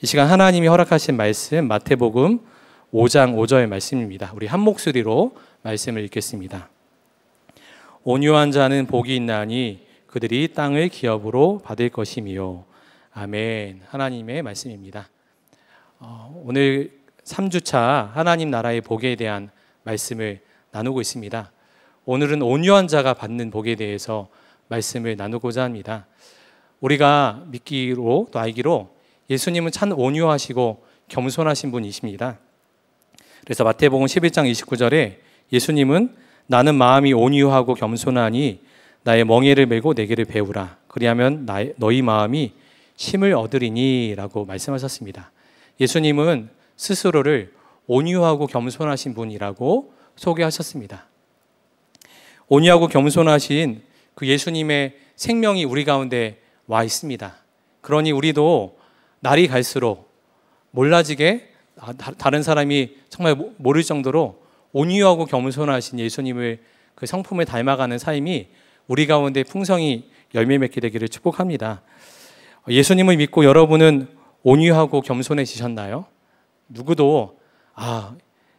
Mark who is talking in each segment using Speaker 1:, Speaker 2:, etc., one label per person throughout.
Speaker 1: 이 시간 하나님이 허락하신 말씀 마태복음 5장 5절의 말씀입니다. 우리 한 목소리로 말씀을 읽겠습니다. 온유한 자는 복이 있나니 그들이 땅을 기업으로 받을 것임이요. 아멘. 하나님의 말씀입니다. 어, 오늘 3주차 하나님 나라의 복에 대한 말씀을 나누고 있습니다. 오늘은 온유한 자가 받는 복에 대해서 말씀을 나누고자 합니다. 우리가 믿기로 또 알기로 예수님은 참 온유하시고 겸손하신 분이십니다. 그래서 마태복음 11장 29절에 예수님은 나는 마음이 온유하고 겸손하니 나의 멍에를 메고 내게를 배우라. 그리하면 나의, 너희 마음이 힘을 얻으리니라고 말씀하셨습니다. 예수님은 스스로를 온유하고 겸손하신 분이라고 소개하셨습니다. 온유하고 겸손하신 그 예수님의 생명이 우리 가운데 와 있습니다. 그러니 우리도 날이 갈수록 몰라지게 아, 다른 사람이 정말 모를 정도로 온유하고 겸손하신 예수님을 그성품에 닮아가는 삶이 우리 가운데 풍성히 열매 맺게 되기를 축복합니다. 예수님을 믿고 여러분은 온유하고 겸손해지셨나요? 누구도 아,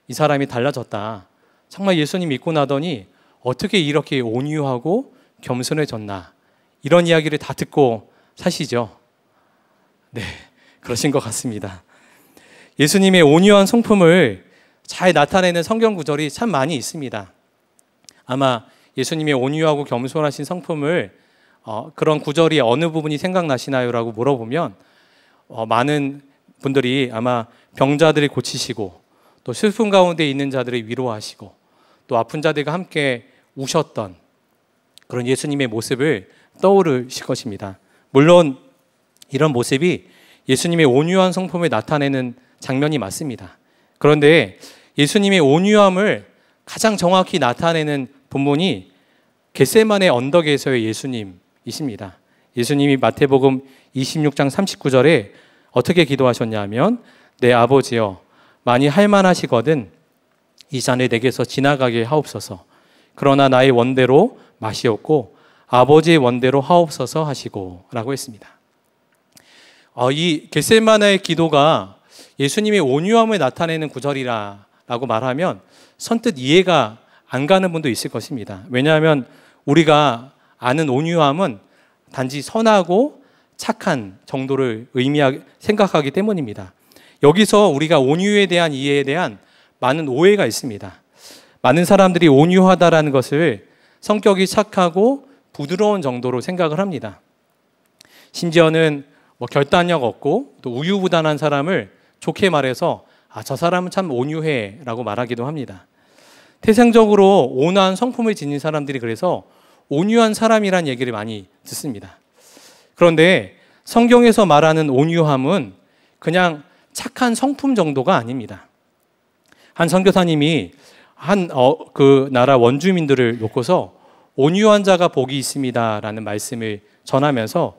Speaker 1: 이 사람이 달라졌다. 정말 예수님 믿고 나더니 어떻게 이렇게 온유하고 겸손해졌나. 이런 이야기를 다 듣고 사시죠. 네. 그러신 것 같습니다. 예수님의 온유한 성품을 잘 나타내는 성경 구절이 참 많이 있습니다. 아마 예수님의 온유하고 겸손하신 성품을 어, 그런 구절이 어느 부분이 생각나시나요라고 물어보면 어, 많은 분들이 아마 병자들을 고치시고 또 슬픔 가운데 있는 자들을 위로하시고 또 아픈 자들과 함께 우셨던 그런 예수님의 모습을 떠오르실 것입니다. 물론 이런 모습이 예수님의 온유한 성품을 나타내는 장면이 맞습니다. 그런데 예수님의 온유함을 가장 정확히 나타내는 본문이 겟세만의 언덕에서의 예수님이십니다. 예수님이 마태복음 26장 39절에 어떻게 기도하셨냐면 내 아버지여 많이 할만하시거든 이 잔을 내게서 지나가게 하옵소서. 그러나 나의 원대로 마시옵고 아버지의 원대로 하옵소서 하시고라고 했습니다. 어, 이겟세만의 기도가 예수님의 온유함을 나타내는 구절이라고 말하면 선뜻 이해가 안 가는 분도 있을 것입니다. 왜냐하면 우리가 아는 온유함은 단지 선하고 착한 정도를 의미하 생각하기 때문입니다. 여기서 우리가 온유에 대한 이해에 대한 많은 오해가 있습니다. 많은 사람들이 온유하다라는 것을 성격이 착하고 부드러운 정도로 생각을 합니다. 심지어는 뭐 결단력 없고 또 우유부단한 사람을 좋게 말해서 아, 저 사람은 참 온유해라고 말하기도 합니다. 태생적으로 온화한 성품을 지닌 사람들이 그래서 온유한 사람이란 얘기를 많이 듣습니다. 그런데 성경에서 말하는 온유함은 그냥 착한 성품 정도가 아닙니다. 한 선교사님이 한그 어, 그 나라 원주민들을 놓고서 온유한 자가 복이 있습니다라는 말씀을 전하면서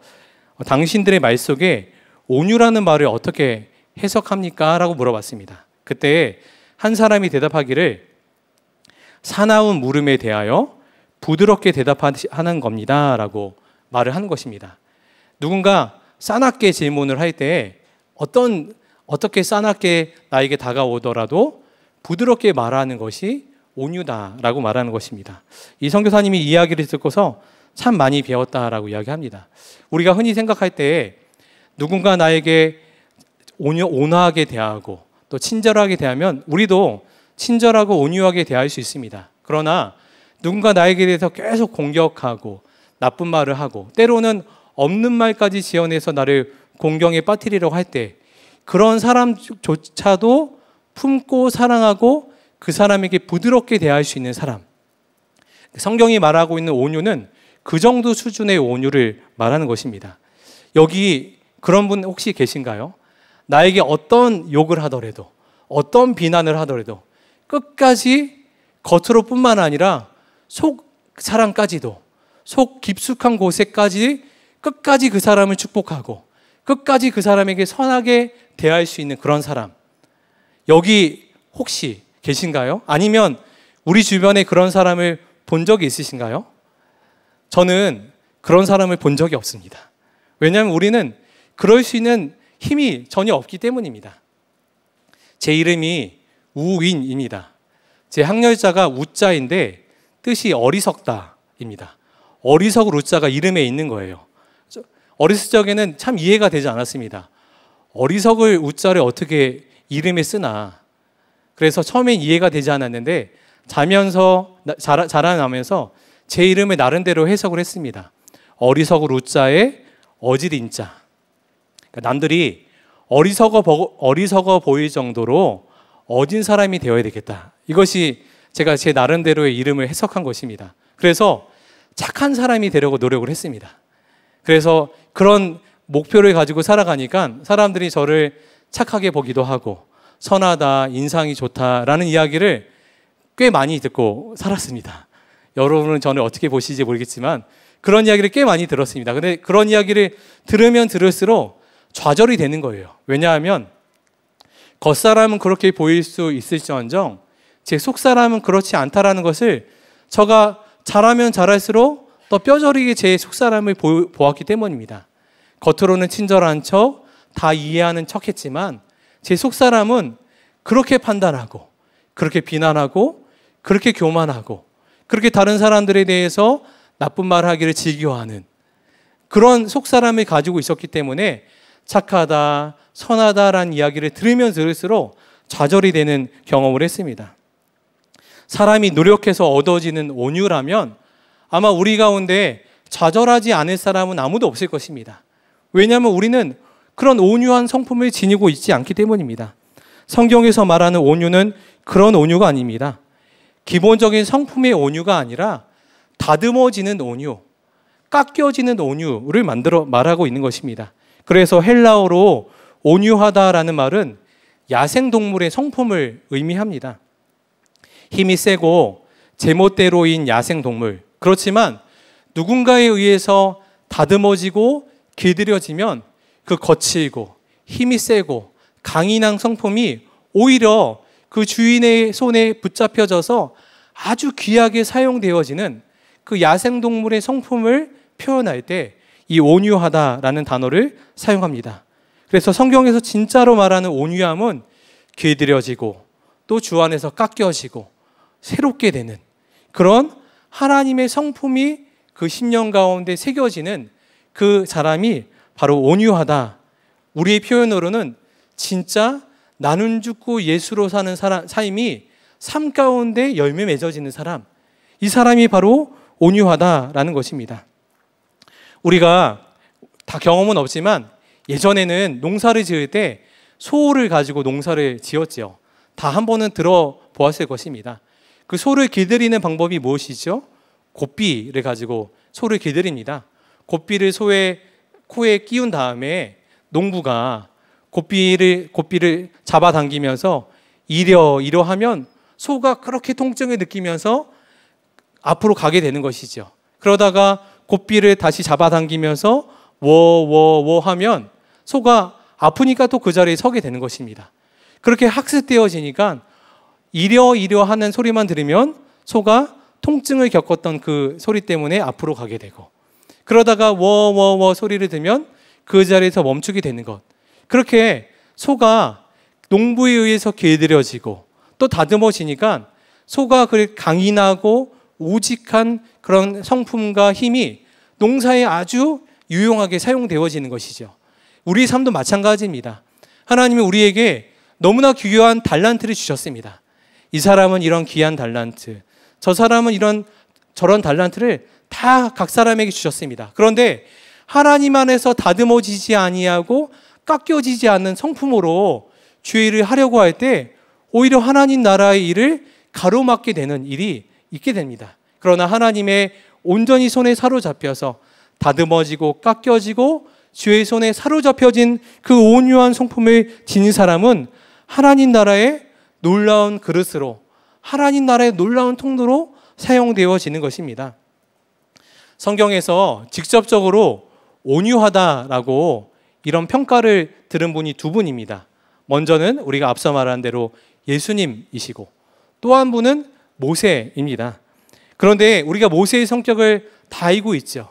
Speaker 1: 당신들의 말 속에 온유라는 말을 어떻게 해석합니까? 라고 물어봤습니다. 그때 한 사람이 대답하기를 사나운 물음에 대하여 부드럽게 대답하는 겁니다. 라고 말을 한 것입니다. 누군가 싸납게 질문을 할 때 어떤, 어떻게 싸납게 나에게 다가오더라도 부드럽게 말하는 것이 온유다라고 말하는 것입니다. 이 선교사님이 이야기를 듣고서 참 많이 배웠다라고 이야기합니다. 우리가 흔히 생각할 때 누군가 나에게 온화하게 대하고 또 친절하게 대하면 우리도 친절하고 온유하게 대할 수 있습니다. 그러나 누군가 나에게 대해서 계속 공격하고 나쁜 말을 하고 때로는 없는 말까지 지어내서 나를 공경에 빠뜨리려고 할 때 그런 사람조차도 품고 사랑하고 그 사람에게 부드럽게 대할 수 있는 사람. 성경이 말하고 있는 온유는 그 정도 수준의 온유를 말하는 것입니다. 여기 그런 분 혹시 계신가요? 나에게 어떤 욕을 하더라도, 어떤 비난을 하더라도 끝까지 겉으로뿐만 아니라 속 사람까지도 속 깊숙한 곳에까지 끝까지 그 사람을 축복하고 끝까지 그 사람에게 선하게 대할 수 있는 그런 사람. 여기 혹시 계신가요? 아니면 우리 주변에 그런 사람을 본 적이 있으신가요? 저는 그런 사람을 본 적이 없습니다. 왜냐하면 우리는 그럴 수 있는 힘이 전혀 없기 때문입니다. 제 이름이 우윈입니다. 제 학렬자가 우자인데 뜻이 어리석다입니다. 어리석을 우자가 이름에 있는 거예요. 어렸을 적에는 참 이해가 되지 않았습니다. 어리석을 우자를 어떻게 이름에 쓰나. 그래서 처음엔 이해가 되지 않았는데 자면서 자라, 자라나면서 제 이름을 나름대로 해석을 했습니다. 어리석을 우자에 어질인자. 그러니까 남들이 어리석어, 보, 어리석어 보일 정도로 어진 사람이 되어야 되겠다. 이것이 제가 제 나름대로의 이름을 해석한 것입니다. 그래서 착한 사람이 되려고 노력을 했습니다. 그래서 그런 목표를 가지고 살아가니까 사람들이 저를 착하게 보기도 하고 선하다, 인상이 좋다라는 이야기를 꽤 많이 듣고 살았습니다. 여러분은 저는 어떻게 보시지 모르겠지만 그런 이야기를 꽤 많이 들었습니다. 근데 그런 이야기를 들으면 들을수록 좌절이 되는 거예요. 왜냐하면 겉사람은 그렇게 보일 수 있을지언정 제 속사람은 그렇지 않다라는 것을 저가 잘하면 잘할수록 더 뼈저리게 제 속사람을 보, 보았기 때문입니다. 겉으로는 친절한 척, 다 이해하는 척 했지만 제 속사람은 그렇게 판단하고, 그렇게 비난하고, 그렇게 교만하고, 그렇게 다른 사람들에 대해서 나쁜 말 하기를 즐겨하는 그런 속사람을 가지고 있었기 때문에 착하다, 선하다라는 이야기를 들으면 들을수록 좌절이 되는 경험을 했습니다. 사람이 노력해서 얻어지는 온유라면 아마 우리 가운데 좌절하지 않을 사람은 아무도 없을 것입니다. 왜냐하면 우리는 그런 온유한 성품을 지니고 있지 않기 때문입니다. 성경에서 말하는 온유는 그런 온유가 아닙니다. 기본적인 성품의 온유가 아니라 다듬어지는 온유, 깎여지는 온유를 만들어 말하고 있는 것입니다. 그래서 헬라어로 온유하다라는 말은 야생동물의 성품을 의미합니다. 힘이 세고 제멋대로인 야생동물. 그렇지만 누군가에 의해서 다듬어지고 길들여지면 그 거칠고 힘이 세고 강인한 성품이 오히려 그 주인의 손에 붙잡혀져서 아주 귀하게 사용되어지는 그 야생동물의 성품을 표현할 때 이 온유하다라는 단어를 사용합니다. 그래서 성경에서 진짜로 말하는 온유함은 길들여지고 또 주 안에서 깎여지고 새롭게 되는 그런 하나님의 성품이 그 심령 가운데 새겨지는 그 사람이 바로 온유하다. 우리의 표현으로는 진짜 나눈 죽고 예수로 사는 사람, 삶이 삶 가운데 열매 맺어지는 사람, 이 사람이 바로 온유하다라는 것입니다. 우리가 다 경험은 없지만 예전에는 농사를 지을 때 소를 가지고 농사를 지었지요. 다한 번은 들어보았을 것입니다. 그 소를 길들이는 방법이 무엇이죠? 곱비를 가지고 소를 길들입니다. 곱비를 소의 코에 끼운 다음에 농부가 곱비를 곱비를 잡아당기면서 이려 이려 하면 소가 그렇게 통증을 느끼면서 앞으로 가게 되는 것이죠. 그러다가 고삐를 다시 잡아당기면서 워워워 하면 소가 아프니까 또 그 자리에 서게 되는 것입니다. 그렇게 학습되어지니까 이려 이려 하는 소리만 들으면 소가 통증을 겪었던 그 소리 때문에 앞으로 가게 되고 그러다가 워워워 소리를 들면 그 자리에서 멈추게 되는 것. 그렇게 소가 농부에 의해서 길들여지고 또 다듬어지니까 소가 그 강인하고 오직한 그런 성품과 힘이 농사에 아주 유용하게 사용되어지는 것이죠. 우리 삶도 마찬가지입니다. 하나님이 우리에게 너무나 귀한 달란트를 주셨습니다. 이 사람은 이런 귀한 달란트, 저 사람은 이런 저런 달란트를 다 각 사람에게 주셨습니다. 그런데 하나님 안에서 다듬어지지 아니하고 깎여지지 않는 성품으로 주의를 하려고 할때 오히려 하나님 나라의 일을 가로막게 되는 일이 있게 됩니다. 그러나 하나님의 온전히 손에 사로잡혀서 다듬어지고 깎여지고 주의 손에 사로잡혀진 그 온유한 성품을 지닌 사람은 하나님 나라의 놀라운 그릇으로 하나님 나라의 놀라운 통로로 사용되어지는 것입니다. 성경에서 직접적으로 온유하다라고 이런 평가를 들은 분이 두 분입니다. 먼저는 우리가 앞서 말한 대로 예수님이시고 또 한 분은 모세입니다. 그런데 우리가 모세의 성격을 다 알고 있죠.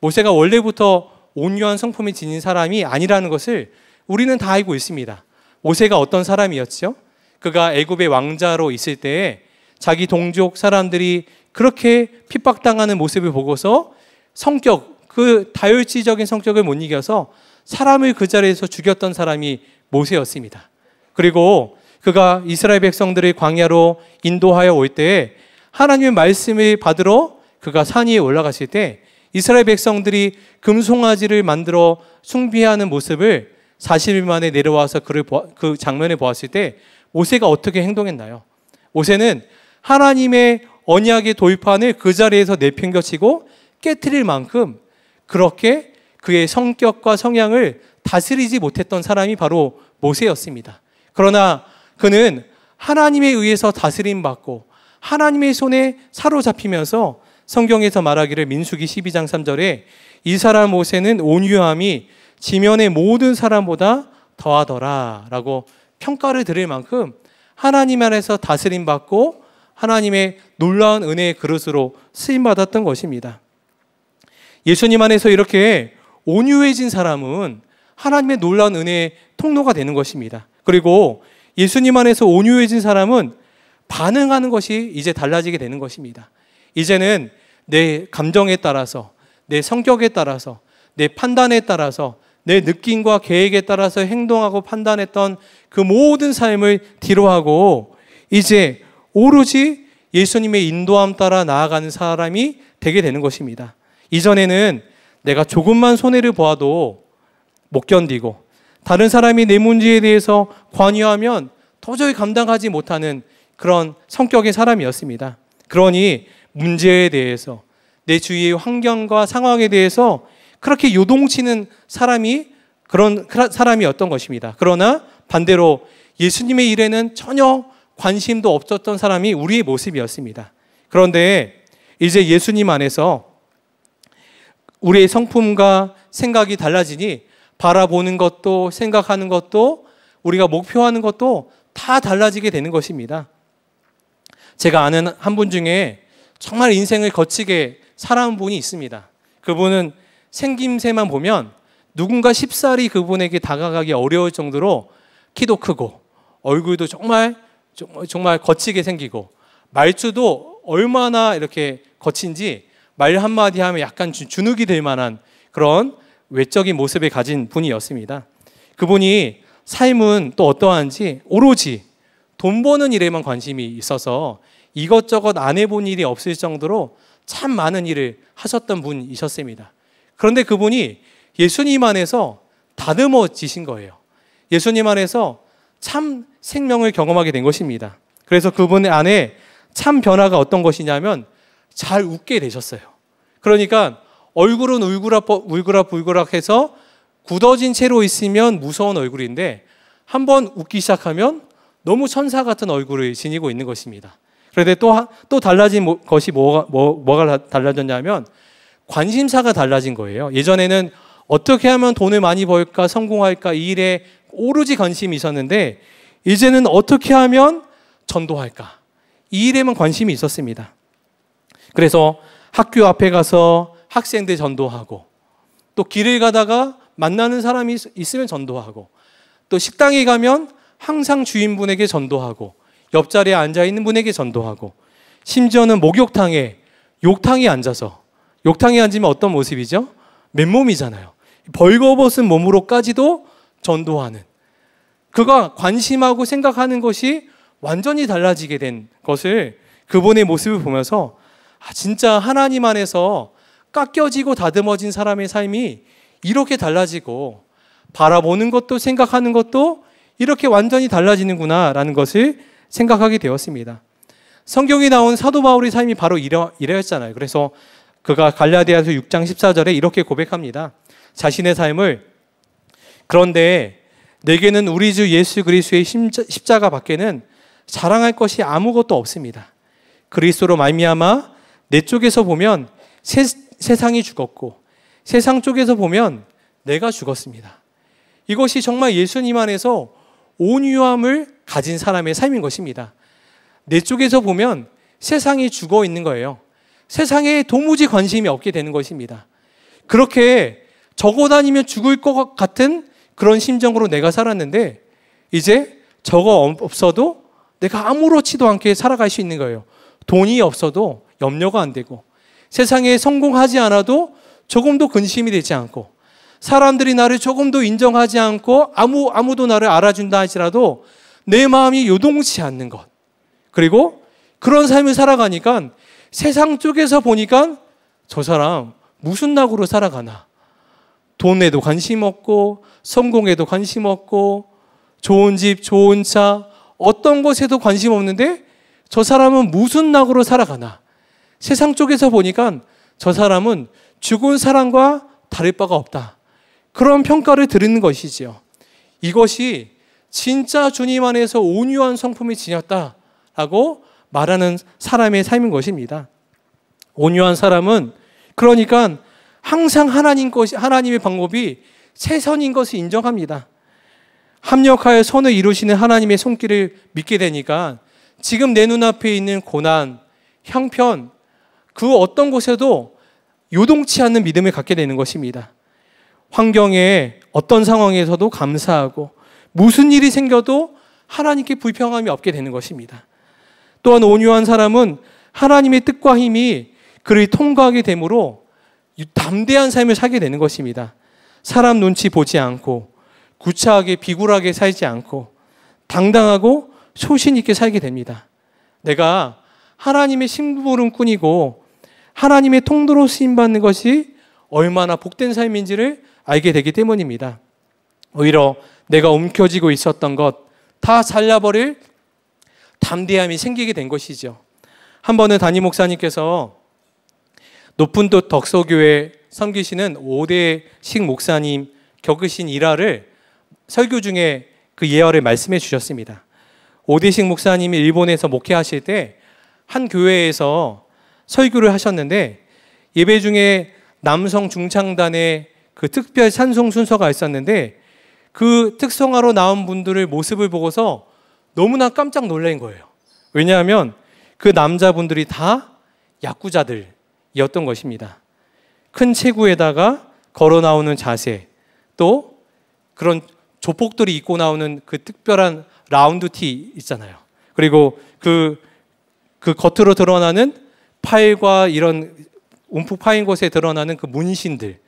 Speaker 1: 모세가 원래부터 온유한 성품이 지닌 사람이 아니라는 것을 우리는 다 알고 있습니다. 모세가 어떤 사람이었죠? 그가 애굽의 왕자로 있을 때에 자기 동족 사람들이 그렇게 핍박당하는 모습을 보고서 성격, 그 다혈지적인 성격을 못 이겨서 사람을 그 자리에서 죽였던 사람이 모세였습니다. 그리고 그가 이스라엘 백성들의 광야로 인도하여 올 때에 하나님의 말씀을 받으러 그가 산 위에 올라갔을 때 이스라엘 백성들이 금송아지를 만들어 숭비하는 모습을 40일 만에 내려와서 그를 보아, 그 장면을 보았을 때오세가 어떻게 행동했나요? 오세는 하나님의 언약의 돌판을 그 자리에서 내팽겨치고 깨뜨릴 만큼 그렇게 그의 성격과 성향을 다스리지 못했던 사람이 바로 모세였습니다. 그러나 그는 하나님에 의해서 다스림 받고 하나님의 손에 사로잡히면서 성경에서 말하기를 민수기 12장 3절에 이 사람 모세는 온유함이 지면의 모든 사람보다 더하더라라고 평가를 드릴 만큼 하나님 안에서 다스림 받고 하나님의 놀라운 은혜의 그릇으로 쓰임 받았던 것입니다. 예수님 안에서 이렇게 온유해진 사람은 하나님의 놀라운 은혜의 통로가 되는 것입니다. 그리고 예수님 안에서 온유해진 사람은 반응하는 것이 이제 달라지게 되는 것입니다. 이제는 내 감정에 따라서, 내 성격에 따라서, 내 판단에 따라서, 내 느낌과 계획에 따라서 행동하고 판단했던 그 모든 삶을 뒤로하고 이제 오로지 예수님의 인도함 따라 나아가는 사람이 되게 되는 것입니다. 이전에는 내가 조금만 손해를 보아도 못 견디고 다른 사람이 내 문제에 대해서 관여하면 도저히 감당하지 못하는 그런 성격의 사람이었습니다. 그러니 문제에 대해서 내 주위의 환경과 상황에 대해서 그렇게 요동치는 사람이 그런 사람이었던 것입니다. 그러나 반대로 예수님의 일에는 전혀 관심도 없었던 사람이 우리의 모습이었습니다. 그런데 이제 예수님 안에서 우리의 성품과 생각이 달라지니 바라보는 것도 생각하는 것도 우리가 목표하는 것도 다 달라지게 되는 것입니다. 제가 아는 한 분 중에 정말 인생을 거치게 살아온 분이 있습니다. 그분은 생김새만 보면 누군가 십살이 그분에게 다가가기 어려울 정도로 키도 크고 얼굴도 정말 정말 거치게 생기고 말투도 얼마나 이렇게 거친지 말 한마디 하면 약간 주눅이 될 만한 그런 외적인 모습을 가진 분이었습니다. 그분이 삶은 또 어떠한지 오로지 돈 버는 일에만 관심이 있어서 이것저것 안 해본 일이 없을 정도로 참 많은 일을 하셨던 분이셨습니다. 그런데 그분이 예수님 안에서 다듬어지신 거예요. 예수님 안에서 참 생명을 경험하게 된 것입니다. 그래서 그분 안에 참 변화가 어떤 것이냐면 잘 웃게 되셨어요. 그러니까 얼굴은 울그락 울그락 울그락 해서 굳어진 채로 있으면 무서운 얼굴인데 한번 웃기 시작하면 너무 천사 같은 얼굴을 지니고 있는 것입니다. 그런데 또, 또 달라진 뭐, 것이 뭐가, 뭐, 뭐가 달라졌냐면 관심사가 달라진 거예요. 예전에는 어떻게 하면 돈을 많이 벌까, 성공할까, 이 일에 오로지 관심이 있었는데 이제는 어떻게 하면 전도할까. 이 일에만 관심이 있었습니다. 그래서 학교 앞에 가서 학생들 전도하고 또 길을 가다가 만나는 사람이 있으면 전도하고 또 식당에 가면 항상 주인분에게 전도하고 옆자리에 앉아 있는 분에게 전도하고 심지어는 목욕탕에 욕탕에 앉아서 욕탕에 앉으면 어떤 모습이죠? 맨몸이잖아요. 벌거벗은 몸으로까지도 전도하는 그가 관심하고 생각하는 것이 완전히 달라지게 된 것을 그분의 모습을 보면서 아, 진짜 하나님 안에서 깎여지고 다듬어진 사람의 삶이 이렇게 달라지고 바라보는 것도 생각하는 것도 이렇게 완전히 달라지는구나라는 것을 생각하게 되었습니다. 성경에 나온 사도 바울의 삶이 바로 이러, 였잖아요 그래서 그가 갈라디아서 6장 14절에 이렇게 고백합니다. 자신의 삶을 그런데 내게는 우리 주 예수 그리스도의 십자가 밖에는 자랑할 것이 아무것도 없습니다. 그리스도로 말미암아 내 쪽에서 보면 세상이 죽었고 세상 쪽에서 보면 내가 죽었습니다. 이것이 정말 예수님 안에서 온유함을 가진 사람의 삶인 것입니다. 내 쪽에서 보면 세상이 죽어 있는 거예요. 세상에 도무지 관심이 없게 되는 것입니다. 그렇게 적어 다니면 죽을 것 같은 그런 심정으로 내가 살았는데 이제 저거 없어도 내가 아무렇지도 않게 살아갈 수 있는 거예요. 돈이 없어도 염려가 안 되고 세상에 성공하지 않아도 조금도 근심이 되지 않고 사람들이 나를 조금도 인정하지 않고 아무 아무도 나를 알아준다 할지라도 내 마음이 요동치 않는 것. 그리고 그런 삶을 살아가니까 세상 쪽에서 보니까 저 사람 무슨 낙으로 살아가나. 돈에도 관심 없고 성공에도 관심 없고 좋은 집, 좋은 차 어떤 것에도 관심 없는데 저 사람은 무슨 낙으로 살아가나. 세상 쪽에서 보니까 저 사람은 죽은 사람과 다를 바가 없다. 그런 평가를 드리는 것이지요. 이것이 진짜 주님 안에서 온유한 성품이 지녔다라고 말하는 사람의 삶인 것입니다. 온유한 사람은 그러니까 항상 하나님 것이 하나님의 방법이 최선인 것을 인정합니다. 합력하여 선을 이루시는 하나님의 손길을 믿게 되니까 지금 내 눈앞에 있는 고난, 형편, 그 어떤 곳에도 요동치 않는 믿음을 갖게 되는 것입니다. 환경에 어떤 상황에서도 감사하고 무슨 일이 생겨도 하나님께 불평함이 없게 되는 것입니다. 또한 온유한 사람은 하나님의 뜻과 힘이 그를 통과하게 되므로 담대한 삶을 살게 되는 것입니다. 사람 눈치 보지 않고 구차하게 비굴하게 살지 않고 당당하고 소신 있게 살게 됩니다. 내가 하나님의 심부름꾼이고 하나님의 통도로 쓰임 받는 것이 얼마나 복된 삶인지를 알게 되기 때문입니다. 오히려 내가 움켜쥐고 있었던 것 다 살려버릴 담대함이 생기게 된 것이죠. 한 번은 담임 목사님께서 높은 돛 덕소교회 섬기시는 5대식 목사님 겪으신 일화를 설교 중에 그 예화를 말씀해 주셨습니다. 오대식 목사님이 일본에서 목회하실 때 한 교회에서 설교를 하셨는데 예배 중에 남성 중창단의 그 특별 찬송 순서가 있었는데 그 특성화로 나온 분들의 모습을 보고서 너무나 깜짝 놀란 거예요. 왜냐하면 그 남자분들이 다 야구자들이었던 것입니다. 큰 체구에다가 걸어 나오는 자세 또 그런 조폭들이 입고 나오는 그 특별한 라운드 티 있잖아요. 그리고 그, 그 겉으로 드러나는 파일과 이런 움푹 파인 곳에 드러나는 그 문신들.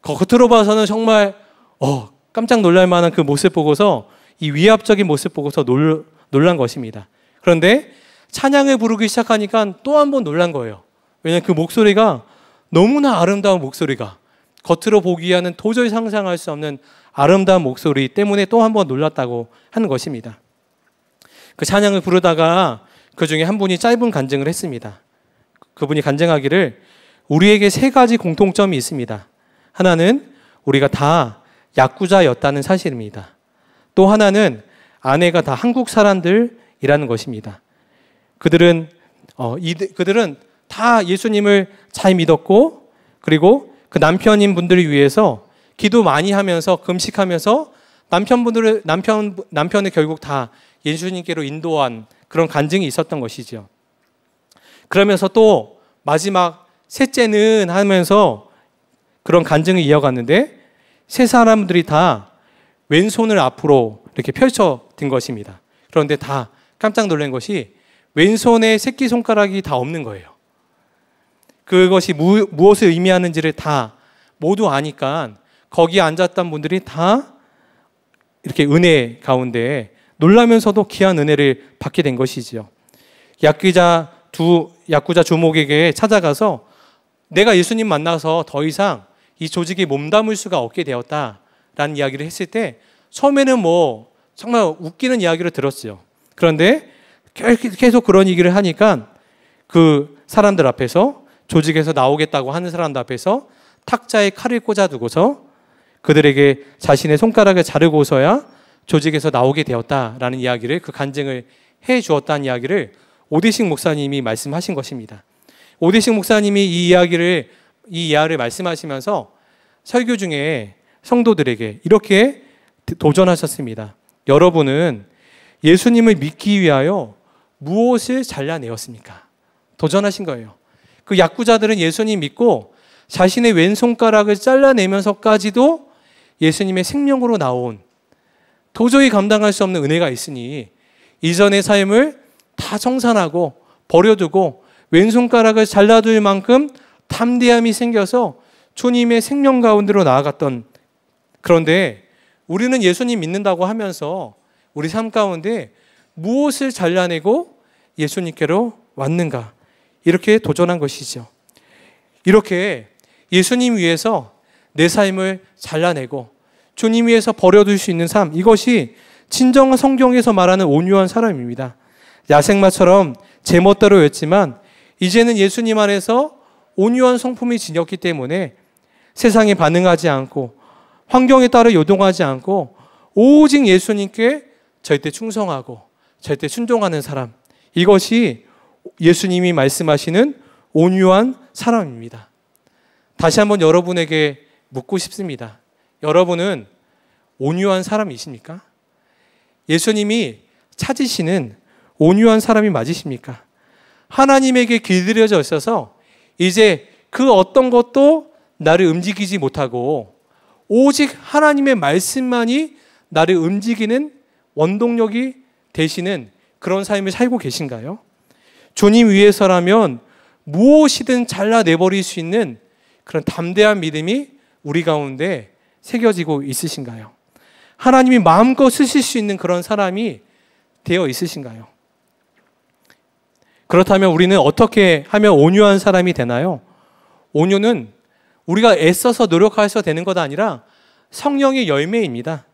Speaker 1: 겉으로 봐서는 정말 어, 깜짝 놀랄 만한 그 모습 보고서 이 위압적인 모습 보고서 놀, 놀란 것입니다. 그런데 찬양을 부르기 시작하니까 또 한 번 놀란 거예요. 왜냐하면 그 목소리가 너무나 아름다운 목소리가 겉으로 보기에는 도저히 상상할 수 없는 아름다운 목소리 때문에 또 한 번 놀랐다고 하는 것입니다. 그 찬양을 부르다가 그 중에 한 분이 짧은 간증을 했습니다. 그분이 간증하기를 우리에게 세 가지 공통점이 있습니다. 하나는 우리가 다 약구자였다는 사실입니다. 또 하나는 아내가 다 한국 사람들이라는 것입니다. 그들은 어, 이 그들은 다 예수님을 잘 믿었고 그리고 그 남편인 분들을 위해서 기도 많이 하면서 금식하면서 남편분들을 남편 남편을 결국 다 예수님께로 인도한 그런 간증이 있었던 것이죠 그러면서 또 마지막 셋째는 하면서 그런 간증을 이어갔는데 세 사람들이 다 왼손을 앞으로 이렇게 펼쳐 든 것입니다. 그런데 다 깜짝 놀란 것이 왼손에 새끼 손가락이 다 없는 거예요. 그것이 무, 무엇을 의미하는지를 다 모두 아니까 거기 앉았던 분들이 다 이렇게 은혜 가운데 놀라면서도 귀한 은혜를 받게 된 것이지요. 약기자 두 야쿠자 주목에게 찾아가서 내가 예수님 만나서 더 이상 이 조직에 몸담을 수가 없게 되었다라는 이야기를 했을 때 처음에는 뭐 정말 웃기는 이야기를 들었어요. 그런데 계속 그런 얘기를 하니까 그 사람들 앞에서 조직에서 나오겠다고 하는 사람들 앞에서 탁자에 칼을 꽂아두고서 그들에게 자신의 손가락을 자르고서야 조직에서 나오게 되었다라는 이야기를 그 간증을 해 주었다는 이야기를 오디식 목사님이 말씀하신 것입니다. 오디식 목사님이 이 이야기를 이 이하를 말씀하시면서 설교 중에 성도들에게 이렇게 도전하셨습니다. 여러분은 예수님을 믿기 위하여 무엇을 잘라내었습니까? 도전하신 거예요. 그 약구자들은 예수님 믿고 자신의 왼손가락을 잘라내면서까지도 예수님의 생명으로 나온 도저히 감당할 수 없는 은혜가 있으니 이전의 삶을 다 청산하고 버려두고 왼손가락을 잘라둘 만큼 담대함이 생겨서 주님의 생명 가운데로 나아갔던 그런데 우리는 예수님 믿는다고 하면서 우리 삶 가운데 무엇을 잘라내고 예수님께로 왔는가 이렇게 도전한 것이죠. 이렇게 예수님 위해서 내 삶을 잘라내고 주님 위해서 버려둘 수 있는 삶 이것이 진정 한 성경에서 말하는 온유한 사람입니다. 야생마처럼 제멋대로였지만 이제는 예수님 안에서 온유한 성품이 지녔기 때문에 세상에 반응하지 않고 환경에 따라 요동하지 않고 오직 예수님께 절대 충성하고 절대 순종하는 사람. 이것이 예수님이 말씀하시는 온유한 사람입니다. 다시 한번 여러분에게 묻고 싶습니다. 여러분은 온유한 사람이십니까? 예수님이 찾으시는 온유한 사람이 맞으십니까? 하나님에게 길들여져 있어서 이제 그 어떤 것도 나를 움직이지 못하고 오직 하나님의 말씀만이 나를 움직이는 원동력이 되시는 그런 삶을 살고 계신가요? 주님 위해서라면 무엇이든 잘라내버릴 수 있는 그런 담대한 믿음이 우리 가운데 새겨지고 있으신가요? 하나님이 마음껏 쓰실 수 있는 그런 사람이 되어 있으신가요? 그렇다면 우리는 어떻게 하면 온유한 사람이 되나요? 온유는 우리가 애써서 노력해서 되는 것 아니라 성령의 열매입니다.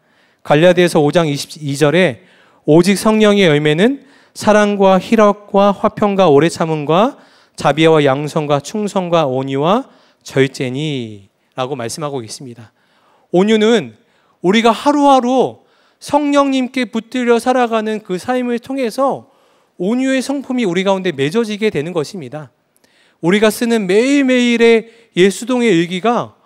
Speaker 1: 갈라디에서 5장 22절에 오직 성령의 열매는 사랑과 희락과 화평과 오래 참음과 자비와 양성과 충성과 온유와 절제니라고 말씀하고 있습니다. 온유는 우리가 하루하루 성령님께 붙들려 살아가는 그 삶을 통해서 온유의 성품이 우리 가운데 맺어지게 되는 것입니다. 우리가 쓰는 매일매일의 예수동의 일기가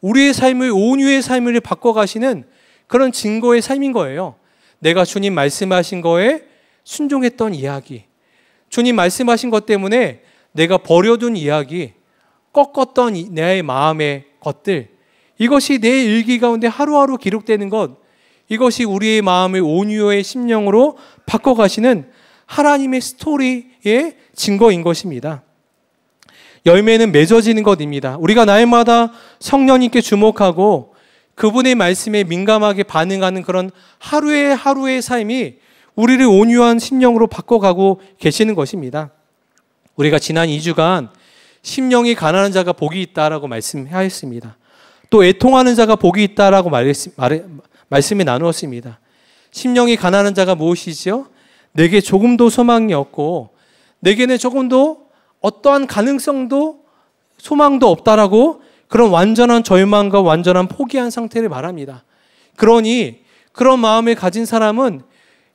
Speaker 1: 우리의 삶을 온유의 삶을 바꿔가시는 그런 증거의 삶인 거예요. 내가 주님 말씀하신 거에 순종했던 이야기, 주님 말씀하신 것 때문에 내가 버려둔 이야기, 꺾었던 내 마음의 것들, 이것이 내 일기 가운데 하루하루 기록되는 것, 이것이 우리의 마음을 온유의 심령으로 바꿔가시는 하나님의 스토리의 증거인 것입니다. 열매는 맺어지는 것입니다. 우리가 날마다 성령님께 주목하고 그분의 말씀에 민감하게 반응하는 그런 하루의 하루의 삶이 우리를 온유한 심령으로 바꿔가고 계시는 것입니다. 우리가 지난 2주간 심령이 가난한 자가 복이 있다라고 말씀하였습니다. 또 애통하는 자가 복이 있다라고 말했, 말해, 말씀에 나누었습니다. 심령이 가난한 자가 무엇이지요? 내게 조금도 소망이 없고 내게는 조금도 어떠한 가능성도 소망도 없다라고 그런 완전한 절망과 완전한 포기한 상태를 말합니다. 그러니 그런 마음을 가진 사람은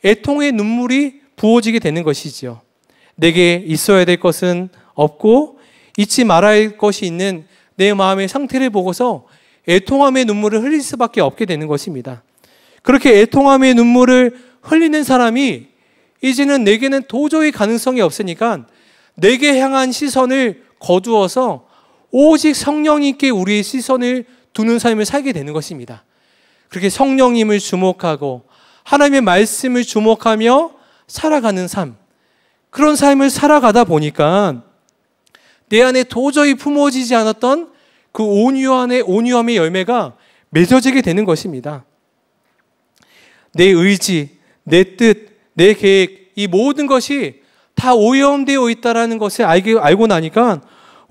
Speaker 1: 애통의 눈물이 부어지게 되는 것이지요. 내게 있어야 될 것은 없고 잊지 말아야 할 것이 있는 내 마음의 상태를 보고서 애통함의 눈물을 흘릴 수밖에 없게 되는 것입니다. 그렇게 애통함의 눈물을 흘리는 사람이 이제는 내게는 도저히 가능성이 없으니까 내게 향한 시선을 거두어서 오직 성령님께 우리의 시선을 두는 삶을 살게 되는 것입니다. 그렇게 성령님을 주목하고 하나님의 말씀을 주목하며 살아가는 삶. 그런 삶을 살아가다 보니까 내 안에 도저히 품어지지 않았던 그 온유함의 온유함의 열매가 맺어지게 되는 것입니다. 내 의지, 내 뜻, 내 계획, 이 모든 것이 다 오염되어 있다라는 것을 알게, 알고 나니까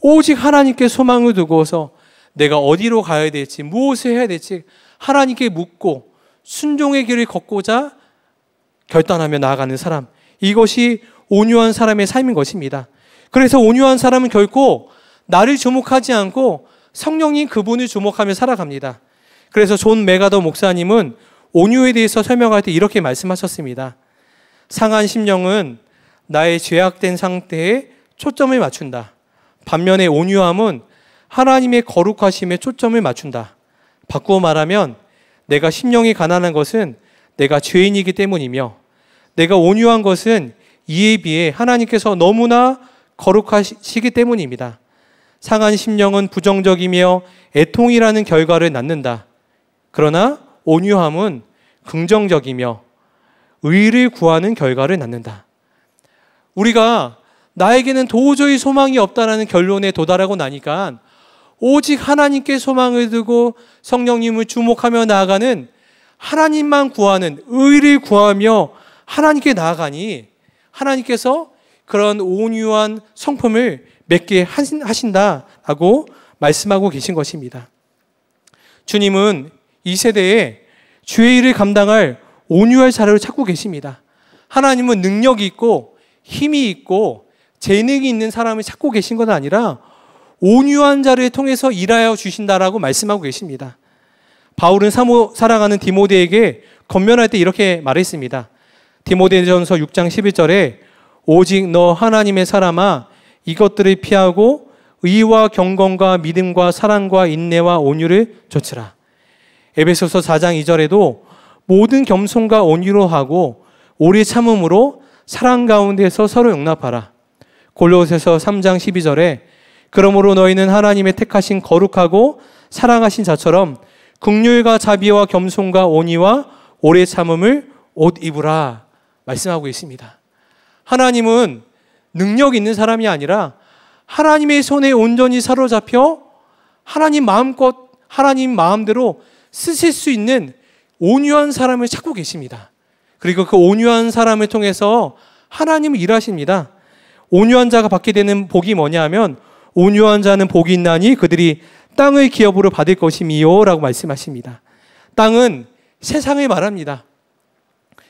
Speaker 1: 오직 하나님께 소망을 두고서 내가 어디로 가야 될지, 무엇을 해야 될지 하나님께 묻고 순종의 길을 걷고자 결단하며 나아가는 사람. 이것이 온유한 사람의 삶인 것입니다. 그래서 온유한 사람은 결코 나를 주목하지 않고 성령님 그분을 주목하며 살아갑니다. 그래서 존 메가더 목사님은 온유에 대해서 설명할 때 이렇게 말씀하셨습니다. 상한 심령은 나의 죄악된 상태에 초점을 맞춘다. 반면에 온유함은 하나님의 거룩하심에 초점을 맞춘다. 바꾸어 말하면 내가 심령이 가난한 것은 내가 죄인이기 때문이며 내가 온유한 것은 이에 비해 하나님께서 너무나 거룩하시기 때문입니다. 상한 심령은 부정적이며 애통이라는 결과를 낳는다. 그러나 온유함은 긍정적이며 의를 구하는 결과를 낳는다. 우리가 나에게는 도저히 소망이 없다라는 결론에 도달하고 나니까 오직 하나님께 소망을 두고 성령님을 주목하며 나아가는 하나님만 구하는 의를 구하며 하나님께 나아가니 하나님께서 그런 온유한 성품을 맺게 하신다라고 말씀하고 계신 것입니다. 주님은 이 세대에 주의 일을 감당할 온유할 자람를 찾고 계십니다. 하나님은 능력이 있고 힘이 있고 재능이 있는 사람을 찾고 계신 것 아니라 온유한 자를 통해서 일하여 주신다라고 말씀하고 계십니다. 바울은 사모, 사랑하는 디모데에게 건면할 때 이렇게 말했습니다. 디모데전서 6장 11절에 오직 너 하나님의 사람아 이것들을 피하고 의와 경건과 믿음과 사랑과 인내와 온유를 좇으라. 에베소서 4장 2절에도 모든 겸손과 온유로 하고 오래 참음으로 사랑 가운데서 서로 용납하라. 골로새서 3장 12절에 그러므로 너희는 하나님의 택하신 거룩하고 사랑하신 자처럼 극률과 자비와 겸손과 온유와 오래 참음을 옷 입으라 말씀하고 있습니다. 하나님은 능력 있는 사람이 아니라 하나님의 손에 온전히 사로잡혀 하나님 마음껏 하나님 마음대로 쓰실 수 있는 온유한 사람을 찾고 계십니다. 그리고 그 온유한 사람을 통해서 하나님을 일하십니다. 온유한 자가 받게 되는 복이 뭐냐 하면 온유한 자는 복이 있나니 그들이 땅의 기업으로 받을 것임이요 라고 말씀하십니다. 땅은 세상을 말합니다.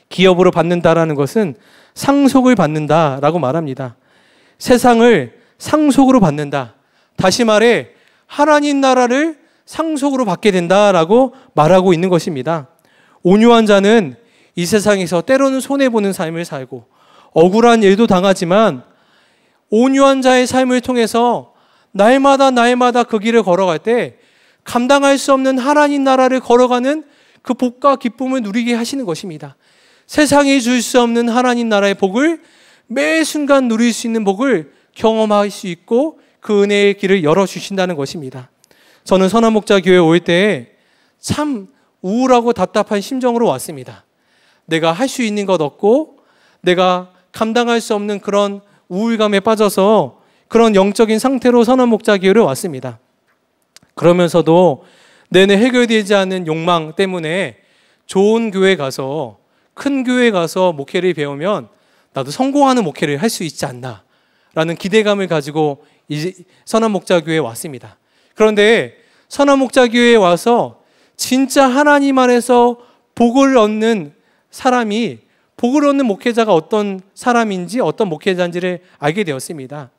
Speaker 1: 기업으로 받는다라는 것은 상속을 받는다라고 말합니다. 세상을 상속으로 받는다. 다시 말해 하나님 나라를 상속으로 받게 된다라고 말하고 있는 것입니다. 온유한 자는 이 세상에서 때로는 손해보는 삶을 살고 억울한 일도 당하지만 온유한 자의 삶을 통해서 날마다 날마다 그 길을 걸어갈 때 감당할 수 없는 하나님 나라를 걸어가는 그 복과 기쁨을 누리게 하시는 것입니다. 세상이 줄 수 없는 하나님 나라의 복을 매 순간 누릴 수 있는 복을 경험할 수 있고 그 은혜의 길을 열어주신다는 것입니다. 저는 선한 목자 교회 에올때참 우울하고 답답한 심정으로 왔습니다. 내가 할 수 있는 것 없고 내가 감당할 수 없는 그런 우울감에 빠져서 그런 영적인 상태로 선언 목자 기회를 왔습니다. 그러면서도 내내 해결되지 않은 욕망 때문에 좋은 교회 가서 큰 교회 가서 목회를 배우면 나도 성공하는 목회를 할 수 있지 않나라는 기대감을 가지고 선한 목자 교회에 왔습니다. 그런데 선한 목자 교회에 와서 진짜 하나님 안에서 복을 얻는 사람이 복을 얻는 목회자가 어떤 사람인지 어떤 목회자인지를 알게 되었습니다.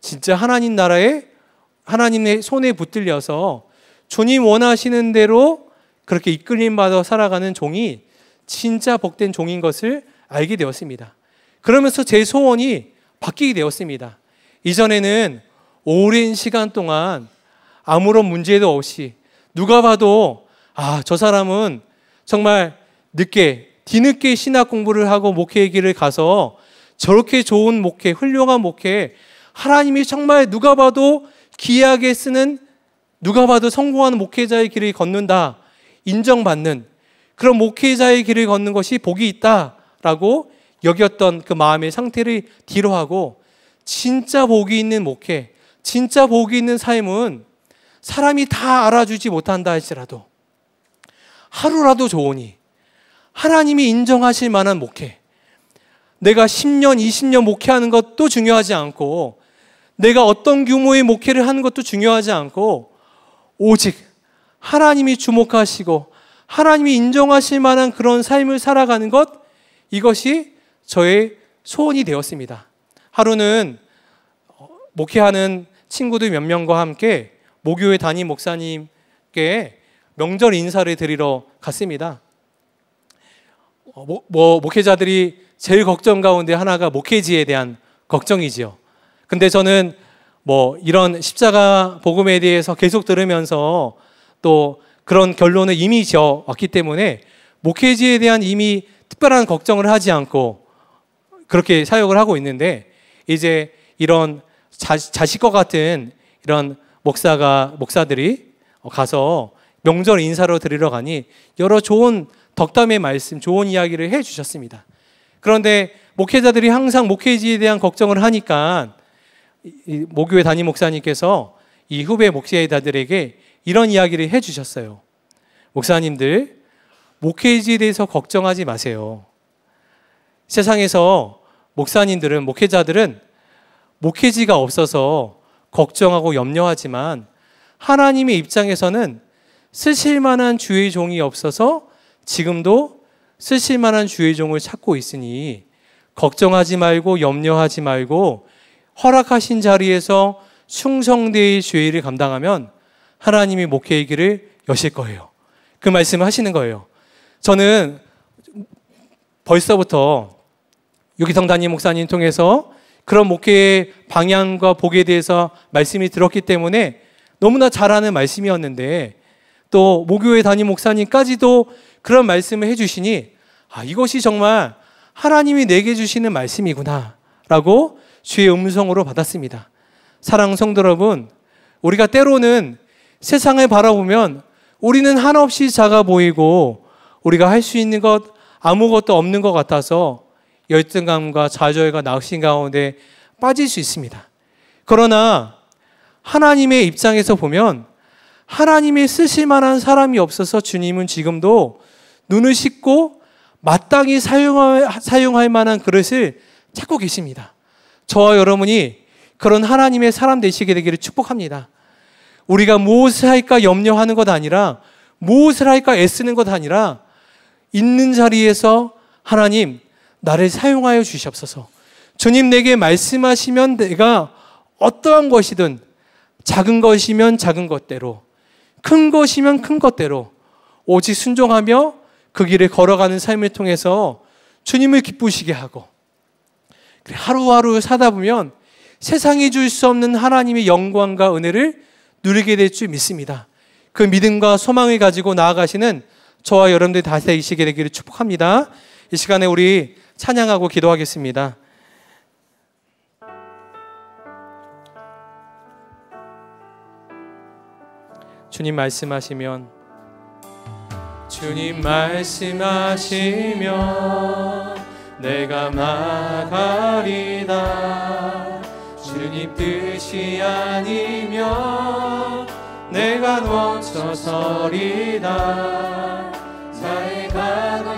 Speaker 1: 진짜 하나님 나라에 하나님의 손에 붙들려서 주님 원하시는 대로 그렇게 이끌림 받아 살아가는 종이 진짜 복된 종인 것을 알게 되었습니다. 그러면서 제 소원이 바뀌게 되었습니다. 이전에는 오랜 시간 동안 아무런 문제도 없이 누가 봐도 아, 저 사람은 정말 늦게, 뒤늦게 신학 공부를 하고 목회의 길을 가서 저렇게 좋은 목회, 훌륭한 목회, 하나님이 정말 누가 봐도 기이하게 쓰는, 누가 봐도 성공하는 목회자의 길을 걷는다. 인정받는 그런 목회자의 길을 걷는 것이 복이 있다라고 여겼던 그 마음의 상태를 뒤로하고 진짜 복이 있는 목회, 진짜 복이 있는 삶은 사람이 다 알아주지 못한다 할지라도 하루라도 좋으니 하나님이 인정하실 만한 목회. 내가 10년, 20년 목회하는 것도 중요하지 않고 내가 어떤 규모의 목회를 하는 것도 중요하지 않고 오직 하나님이 주목하시고 하나님이 인정하실 만한 그런 삶을 살아가는 것 이것이 저의 소원이 되었습니다. 하루는 어, 목회하는 친구들 몇 명과 함께 모교회 담임 목사님께 명절 인사를 드리러 갔습니다. 뭐, 뭐, 목회자들이 제일 걱정 가운데 하나가 목회지에 대한 걱정이지요. 근데 저는 뭐 이런 십자가 복음에 대해서 계속 들으면서 또 그런 결론을 이미 지어왔기 때문에 목회지에 대한 이미 특별한 걱정을 하지 않고 그렇게 사역을 하고 있는데 이제 이런 자, 자식과 같은 이런 목사가 목사들이 가서 명절 인사로 드리러 가니 여러 좋은 덕담의 말씀, 좋은 이야기를 해 주셨습니다. 그런데 목회자들이 항상 목회지에 대한 걱정을 하니까 목교회 담임 목사님께서 이 후배 목회자들에게 이런 이야기를 해 주셨어요. 목사님들, 목회지에 대해서 걱정하지 마세요. 세상에서 목사님들은, 목회자들은 목회지가 없어서 걱정하고 염려하지만 하나님의 입장에서는 쓰실 만한 주의 종이 없어서 지금도 쓰실 만한 주의 종을 찾고 있으니 걱정하지 말고 염려하지 말고 허락하신 자리에서 충성되의 주의를 감당하면 하나님이 목회의 길을 여실 거예요. 그 말씀을 하시는 거예요. 저는 벌써부터 유기성 담임 목사님 통해서 그런 목회의 방향과 복에 대해서 말씀이 들었기 때문에 너무나 잘하는 말씀이었는데 또목교회 담임 목사님까지도 그런 말씀을 해주시니 아, 이것이 정말 하나님이 내게 주시는 말씀이구나 라고 주의 음성으로 받았습니다. 사랑 성도 여러분, 우리가 때로는 세상을 바라보면 우리는 한없이 작아 보이고 우리가 할 수 있는 것 아무것도 없는 것 같아서 열등감과 좌절과 낙심 가운데 빠질 수 있습니다. 그러나 하나님의 입장에서 보면 하나님이 쓰실 만한 사람이 없어서 주님은 지금도 눈을 씻고 마땅히 사용할, 사용할 만한 그릇을 찾고 계십니다. 저와 여러분이 그런 하나님의 사람 되시게 되기를 축복합니다. 우리가 무엇을 할까 염려하는 것 아니라 무엇을 할까 애쓰는 것 아니라 있는 자리에서 하나님 나를 사용하여 주시옵소서. 주님 내게 말씀하시면 내가 어떠한 것이든 작은 것이면 작은 것대로 큰 것이면 큰 것대로 오직 순종하며 그 길을 걸어가는 삶을 통해서 주님을 기쁘시게 하고 하루하루 사다 보면 세상이 줄 수 없는 하나님의 영광과 은혜를 누리게 될 줄 믿습니다. 그 믿음과 소망을 가지고 나아가시는 저와 여러분들 다시 되시게 되기를 축복합니다. 이 시간에 우리 찬양하고 기도하겠습니다. 주님 말씀하시면
Speaker 2: 주님 말씀하시면
Speaker 1: 내가 나가리다
Speaker 2: 주님 뜻이 아니면 내가 멈춰서리다 나의 각을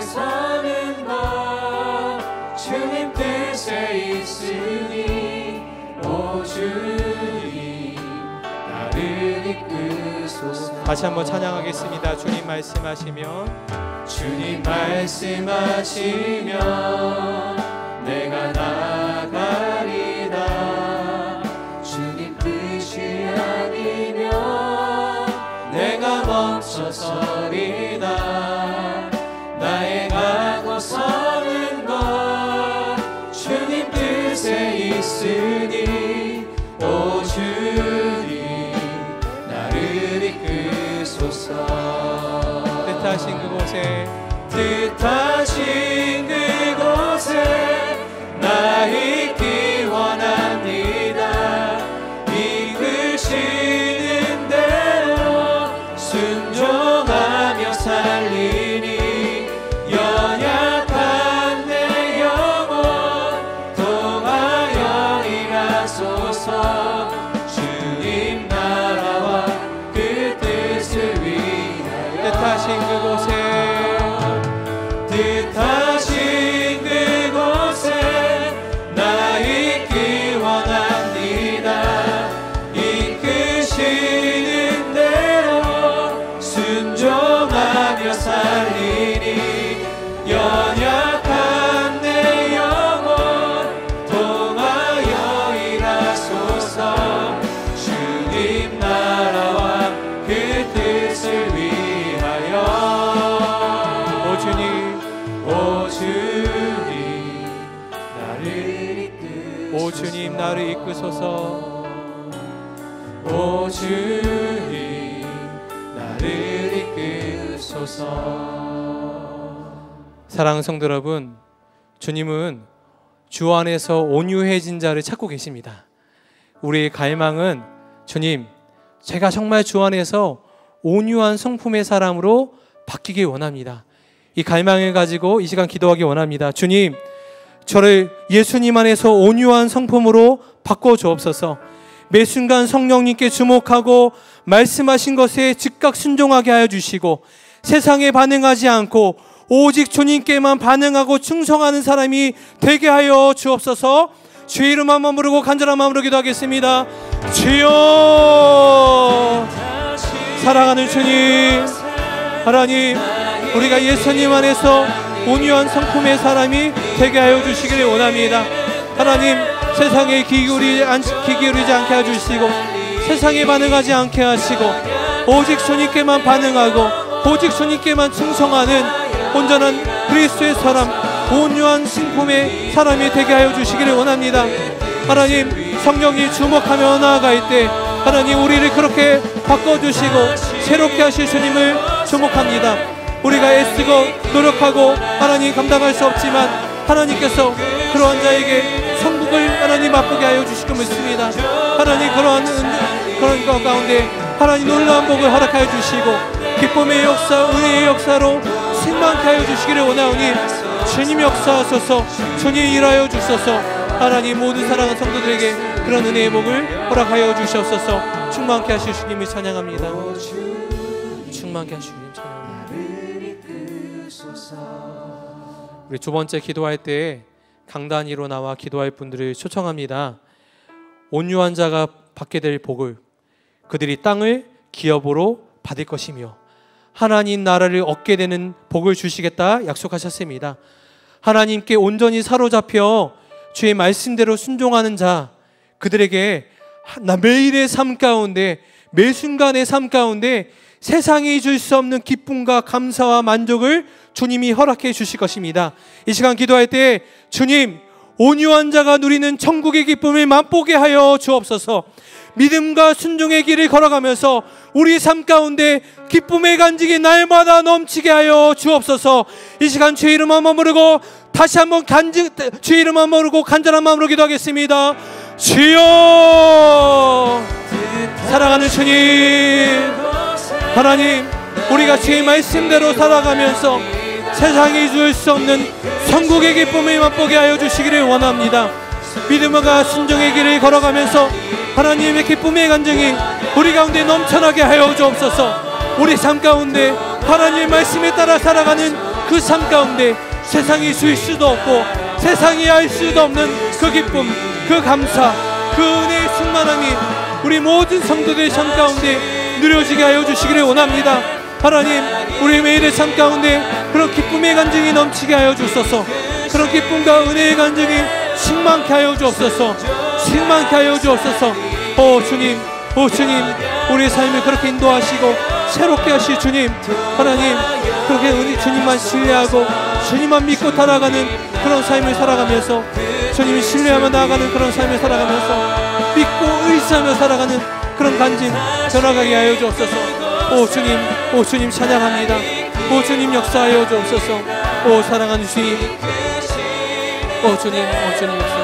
Speaker 2: 다시 한번 찬양하겠습니다.
Speaker 1: 주님 말씀하시면 주님 말씀하시면
Speaker 2: 내가 나 뜻하신 그곳에 뜻하신 오 주님 나를 이끄소서 오 주님 나를 이끄소서
Speaker 1: 사랑 성도 여러분 주님은 주 안에서 온유해진 자를 찾고 계십니다 우리의 갈망은 주님 제가 정말 주 안에서 온유한 성품의 사람으로 바뀌길 원합니다 이 갈망을 가지고 이 시간 기도하기 원합니다 주님 저를 예수님 안에서 온유한 성품으로 바꿔 주옵소서. 매 순간 성령님께 주목하고 말씀하신 것에 즉각 순종하게 하여 주시고 세상에 반응하지 않고 오직 주님께만 반응하고 충성하는 사람이 되게 하여 주옵소서. 주의 이름 한 번 부르고 간절한 마음으로 기도하겠습니다. 주여 사랑하는 주님 하나님 우리가 예수님 안에서 온유한 성품의 사람이 되게 하여 주시기를 원합니다. 하나님 세상에 기울이지 않게 해주시고 세상에 반응하지 않게 하시고 오직 주님께만 반응하고 오직 주님께만 충성하는 온전한 그리스의 사람 온유한 성품의 사람이 되게 하여 주시기를 원합니다. 하나님 성령이 주목하며 나아갈 때 하나님 우리를 그렇게 바꿔주시고 새롭게 하실 주님을 주목합니다. 우리가 애쓰고 노력하고 하나님 감당할 수 없지만 하나님께서 그러한 자에게 성국을 하나님 맛보게 하여 주시고 믿습니다. 하나님 그러한 그런 것 가운데 하나님 놀라운 복을 허락하여 주시고 기쁨의 역사, 은혜의 역사로 생망케 하여 주시기를 원하오니 주님 역사하소서 주님 일하여 주소서 하나님 모든 사랑하는 성도들에게 그런 은혜의 복을 허락하여 주시옵소서 충만케 하실 주님을 찬양합니다. 충만케 하실 주님 찬양. 우리 두 번째 기도할 때 강단위로 나와 기도할 분들을 초청합니다. 온유한 자가 받게 될 복을 그들이 땅을 기업으로 받을 것이며 하나님 나라를 얻게 되는 복을 주시겠다 약속하셨습니다. 하나님께 온전히 사로잡혀 주의 말씀대로 순종하는 자 그들에게 매일의 삶 가운데 매 순간의 삶 가운데 세상이 줄 수 없는 기쁨과 감사와 만족을 주님이 허락해 주실 것입니다. 이 시간 기도할 때 주님 온유한 자가 누리는 천국의 기쁨을 맛보게 하여 주옵소서. 믿음과 순종의 길을 걸어가면서 우리 삶 가운데 기쁨의 간직이 날마다 넘치게 하여 주옵소서. 이 시간 주의 이름 한번 부르고 다시 한번 간증 주의 이름 한번 부르고 간절한 마음으로 기도하겠습니다. 주여 사랑하는 주님 하나님 우리가 주의 말씀대로 살아가면서 세상이 줄 수 없는 천국의 기쁨을 맛보게 하여 주시기를 원합니다 믿음과 순종의 길을 걸어가면서 하나님의 기쁨의 간증이 우리 가운데 넘쳐나게 하여 주옵소서 우리 삶 가운데 하나님의 말씀에 따라 살아가는 그 삶 가운데 세상이 줄 수도 없고 세상이 알 수도 없는 그 기쁨 그 감사 그 은혜의 충만함이 우리 모든 성도들 삶 가운데 누려지게 하여 주시기를 원합니다. 하나님, 우리 매일의 삶 가운데 그런 기쁨의 간증이 넘치게 하여 주소서 그런 기쁨과 은혜의 간증이 신망케 하여 주옵소서. 신망케 하여 주옵소서. 오 주님, 오 주님, 우리의 삶을 그렇게 인도하시고 새롭게 하실 주님, 하나님, 그렇게 은혜 주님만 신뢰하고 주님만 믿고 따라가는 그런 삶을 살아가면서 주님을 신뢰하며 나아가는 그런 삶을 살아가면서 믿고 의지하며 살아가는 그런 간증 전하게 하여 주옵소서 오 주님 오 주님 찬양합니다 오 주님 역사하여 주옵소서 오 사랑하는 주님
Speaker 2: 오 주님 오 주님 역사